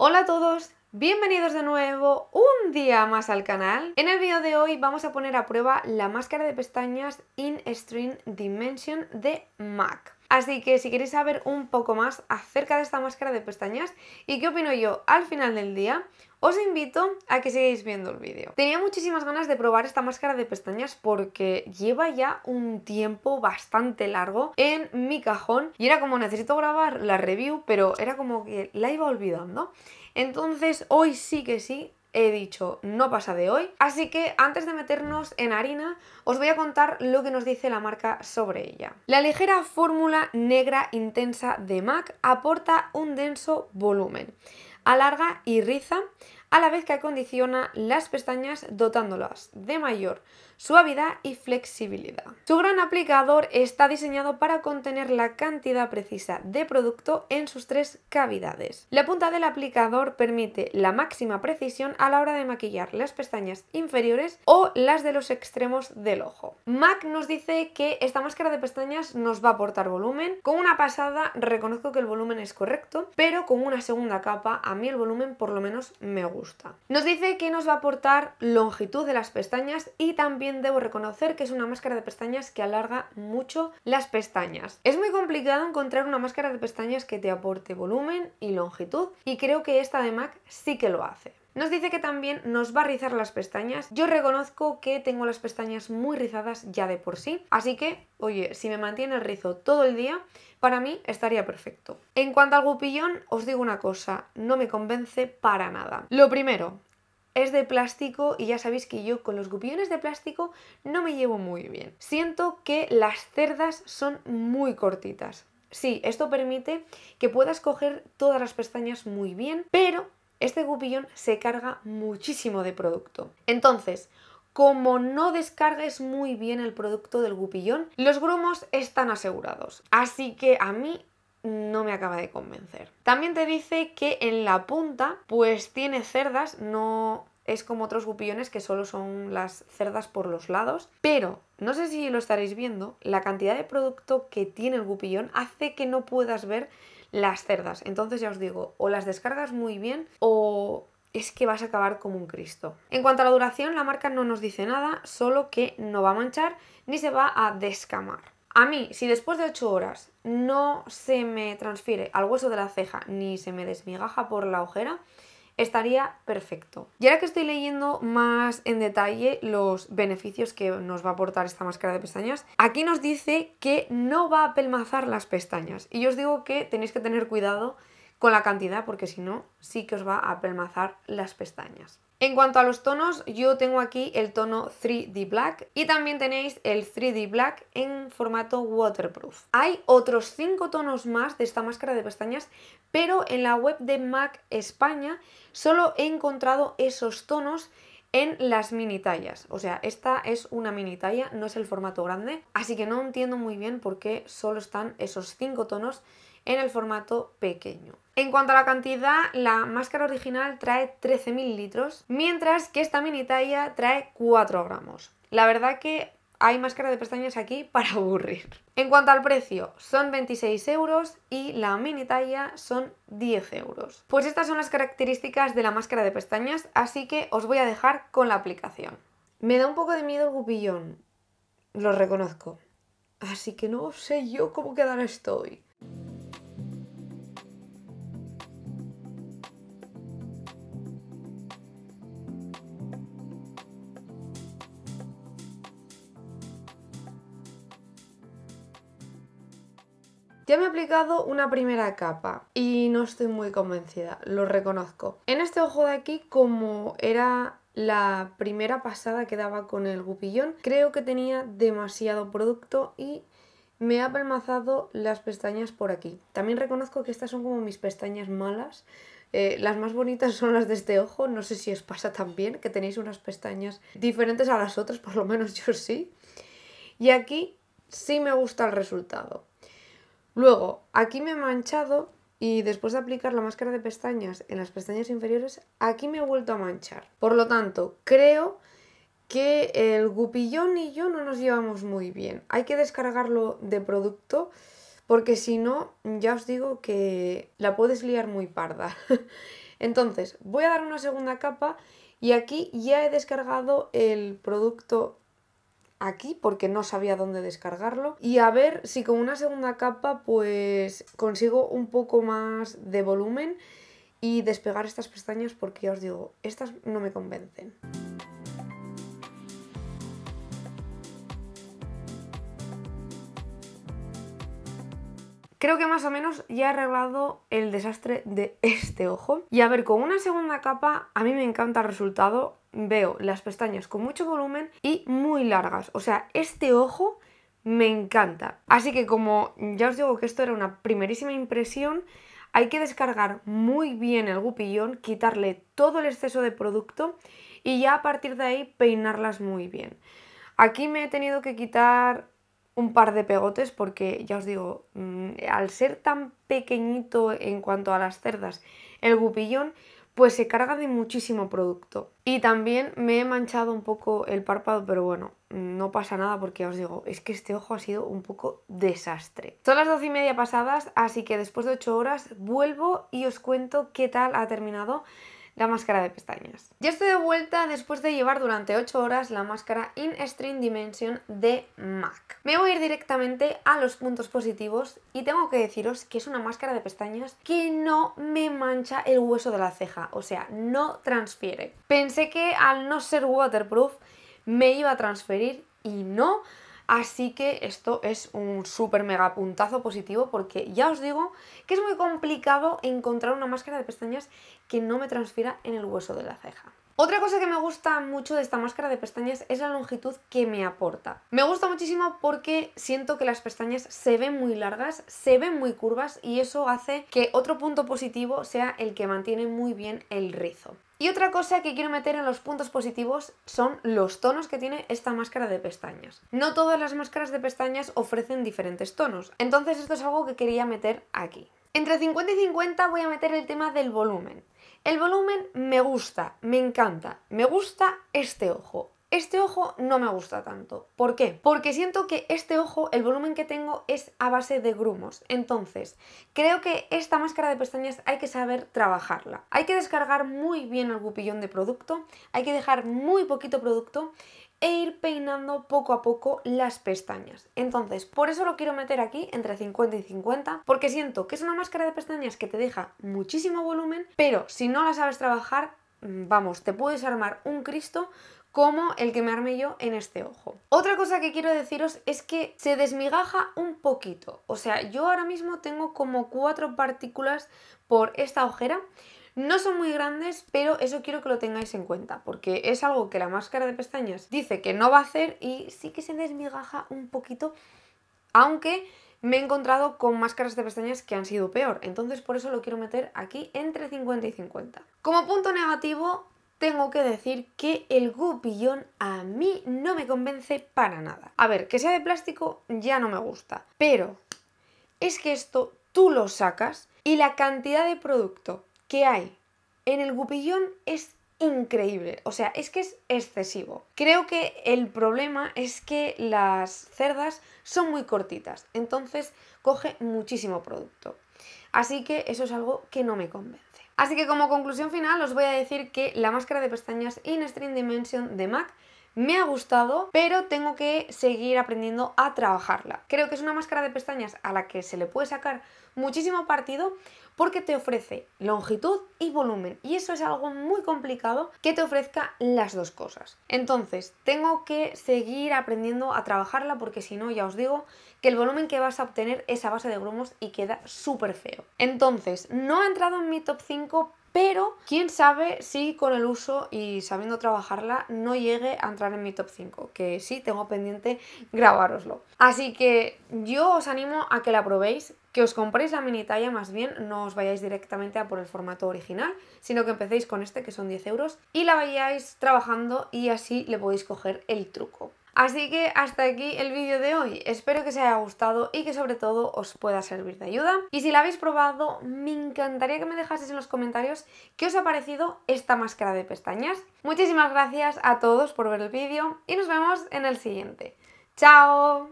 Hola a todos, bienvenidos de nuevo un día más al canal. En el vídeo de hoy vamos a poner a prueba la máscara de pestañas In String Dimension de MAC. Así que si queréis saber un poco más acerca de esta máscara de pestañas y qué opino yo al final del día, os invito a que sigáis viendo el vídeo. Tenía muchísimas ganas de probar esta máscara de pestañas porque lleva ya un tiempo bastante largo en mi cajón y era como necesito grabar la review, pero era como que la iba olvidando. Entonces hoy sí que sí he dicho no pasa de hoy. Así que antes de meternos en harina, os voy a contar lo que nos dice la marca sobre ella. La ligera fórmula negra intensa de MAC aporta un denso volumen alarga y riza, a la vez que acondiciona las pestañas dotándolas de mayor suavidad y flexibilidad. Su gran aplicador está diseñado para contener la cantidad precisa de producto en sus tres cavidades. La punta del aplicador permite la máxima precisión a la hora de maquillar las pestañas inferiores o las de los extremos del ojo. MAC nos dice que esta máscara de pestañas nos va a aportar volumen. Con una pasada reconozco que el volumen es correcto, pero con una segunda capa a mí el volumen por lo menos me gusta. Nos dice que nos va a aportar longitud de las pestañas y también debo reconocer que es una máscara de pestañas que alarga mucho las pestañas. Es muy complicado encontrar una máscara de pestañas que te aporte volumen y longitud y creo que esta de MAC sí que lo hace. Nos dice que también nos va a rizar las pestañas. Yo reconozco que tengo las pestañas muy rizadas ya de por sí, así que, oye, si me mantiene el rizo todo el día, para mí estaría perfecto. En cuanto al gupillón, os digo una cosa, no me convence para nada. Lo primero, es de plástico y ya sabéis que yo con los gupillones de plástico no me llevo muy bien. Siento que las cerdas son muy cortitas. Sí, esto permite que puedas coger todas las pestañas muy bien, pero este gupillón se carga muchísimo de producto. Entonces, como no descargues muy bien el producto del gupillón, los grumos están asegurados. Así que a mí no me acaba de convencer. También te dice que en la punta pues tiene cerdas, no es como otros gupillones que solo son las cerdas por los lados, pero no sé si lo estaréis viendo, la cantidad de producto que tiene el gupillón hace que no puedas ver las cerdas. Entonces ya os digo, o las descargas muy bien o es que vas a acabar como un Cristo. En cuanto a la duración, la marca no nos dice nada, solo que no va a manchar ni se va a descamar. A mí, si después de 8 horas no se me transfiere al hueso de la ceja ni se me desmigaja por la ojera, estaría perfecto. Y ahora que estoy leyendo más en detalle los beneficios que nos va a aportar esta máscara de pestañas, aquí nos dice que no va a pelmazar las pestañas. Y yo os digo que tenéis que tener cuidado con la cantidad porque si no, sí que os va a pelmazar las pestañas. En cuanto a los tonos, yo tengo aquí el tono 3D Black y también tenéis el 3D Black en formato waterproof. Hay otros 5 tonos más de esta máscara de pestañas, pero en la web de MAC España solo he encontrado esos tonos en las mini tallas. O sea, esta es una mini talla, no es el formato grande, así que no entiendo muy bien por qué solo están esos 5 tonos en el formato pequeño. En cuanto a la cantidad, la máscara original trae 13.000 litros, mientras que esta mini talla trae 4 gramos. La verdad que hay máscara de pestañas aquí para aburrir. En cuanto al precio, son 26 euros y la mini talla son 10 euros. Pues estas son las características de la máscara de pestañas, así que os voy a dejar con la aplicación. Me da un poco de miedo el gupillón, lo reconozco. Así que no sé yo cómo quedará estoy. Ya me he aplicado una primera capa y no estoy muy convencida, lo reconozco. En este ojo de aquí, como era la primera pasada que daba con el gupillón, creo que tenía demasiado producto y me ha apelmazado las pestañas por aquí. También reconozco que estas son como mis pestañas malas. Eh, las más bonitas son las de este ojo, no sé si os pasa también, que tenéis unas pestañas diferentes a las otras, por lo menos yo sí. Y aquí sí me gusta el resultado. Luego, aquí me he manchado y después de aplicar la máscara de pestañas en las pestañas inferiores, aquí me he vuelto a manchar. Por lo tanto, creo que el gupillón y yo no nos llevamos muy bien. Hay que descargarlo de producto porque si no, ya os digo que la puedes liar muy parda. Entonces, voy a dar una segunda capa y aquí ya he descargado el producto aquí porque no sabía dónde descargarlo y a ver si con una segunda capa pues consigo un poco más de volumen y despegar estas pestañas porque ya os digo, estas no me convencen. Creo que más o menos ya he arreglado el desastre de este ojo. Y a ver, con una segunda capa a mí me encanta el resultado. Veo las pestañas con mucho volumen y muy largas. O sea, este ojo me encanta. Así que como ya os digo que esto era una primerísima impresión, hay que descargar muy bien el gupillón, quitarle todo el exceso de producto y ya a partir de ahí peinarlas muy bien. Aquí me he tenido que quitar un par de pegotes porque ya os digo, mm, al ser tan pequeñito en cuanto a las cerdas, el gupillón pues se carga de muchísimo producto. Y también me he manchado un poco el párpado, pero bueno, mm, no pasa nada porque os digo, es que este ojo ha sido un poco desastre. Son las doce y media pasadas, así que después de 8 horas vuelvo y os cuento qué tal ha terminado la máscara de pestañas. Ya estoy de vuelta después de llevar durante 8 horas la máscara In String Dimension de MAC. Me voy a ir directamente a los puntos positivos y tengo que deciros que es una máscara de pestañas que no me mancha el hueso de la ceja, o sea, no transfiere. Pensé que al no ser waterproof me iba a transferir y no, Así que esto es un súper mega puntazo positivo porque ya os digo que es muy complicado encontrar una máscara de pestañas que no me transfiera en el hueso de la ceja. Otra cosa que me gusta mucho de esta máscara de pestañas es la longitud que me aporta. Me gusta muchísimo porque siento que las pestañas se ven muy largas, se ven muy curvas y eso hace que otro punto positivo sea el que mantiene muy bien el rizo. Y otra cosa que quiero meter en los puntos positivos son los tonos que tiene esta máscara de pestañas. No todas las máscaras de pestañas ofrecen diferentes tonos, entonces esto es algo que quería meter aquí. Entre 50 y 50 voy a meter el tema del volumen. El volumen me gusta, me encanta, me gusta este ojo. Este ojo no me gusta tanto. ¿Por qué? Porque siento que este ojo, el volumen que tengo es a base de grumos. Entonces, creo que esta máscara de pestañas hay que saber trabajarla. Hay que descargar muy bien el bupillón de producto, hay que dejar muy poquito producto e ir peinando poco a poco las pestañas. Entonces, por eso lo quiero meter aquí entre 50 y 50, porque siento que es una máscara de pestañas que te deja muchísimo volumen, pero si no la sabes trabajar, mm, vamos, te puedes armar un Cristo como el que me armé yo en este ojo. Otra cosa que quiero deciros es que se desmigaja un poquito. O sea, yo ahora mismo tengo como cuatro partículas por esta ojera no son muy grandes, pero eso quiero que lo tengáis en cuenta, porque es algo que la máscara de pestañas dice que no va a hacer y sí que se desmigaja un poquito, aunque me he encontrado con máscaras de pestañas que han sido peor, entonces por eso lo quiero meter aquí entre 50 y 50. Como punto negativo, tengo que decir que el gupillón a mí no me convence para nada. A ver, que sea de plástico ya no me gusta, pero es que esto tú lo sacas y la cantidad de producto que hay en el Gupillón es increíble, o sea, es que es excesivo. Creo que el problema es que las cerdas son muy cortitas, entonces coge muchísimo producto. Así que eso es algo que no me convence. Así que como conclusión final os voy a decir que la máscara de pestañas In String Dimension de MAC me ha gustado, pero tengo que seguir aprendiendo a trabajarla. Creo que es una máscara de pestañas a la que se le puede sacar muchísimo partido porque te ofrece longitud y volumen y eso es algo muy complicado que te ofrezca las dos cosas. Entonces, tengo que seguir aprendiendo a trabajarla porque si no, ya os digo que el volumen que vas a obtener es a base de grumos y queda súper feo. Entonces, no ha entrado en mi top 5 pero quién sabe si con el uso y sabiendo trabajarla no llegue a entrar en mi top 5, que sí tengo pendiente grabároslo. Así que yo os animo a que la probéis, que os compréis la mini talla más bien, no os vayáis directamente a por el formato original, sino que empecéis con este que son 10 euros y la vayáis trabajando y así le podéis coger el truco. Así que hasta aquí el vídeo de hoy. Espero que os haya gustado y que sobre todo os pueda servir de ayuda. Y si la habéis probado, me encantaría que me dejaseis en los comentarios qué os ha parecido esta máscara de pestañas. Muchísimas gracias a todos por ver el vídeo y nos vemos en el siguiente. ¡Chao!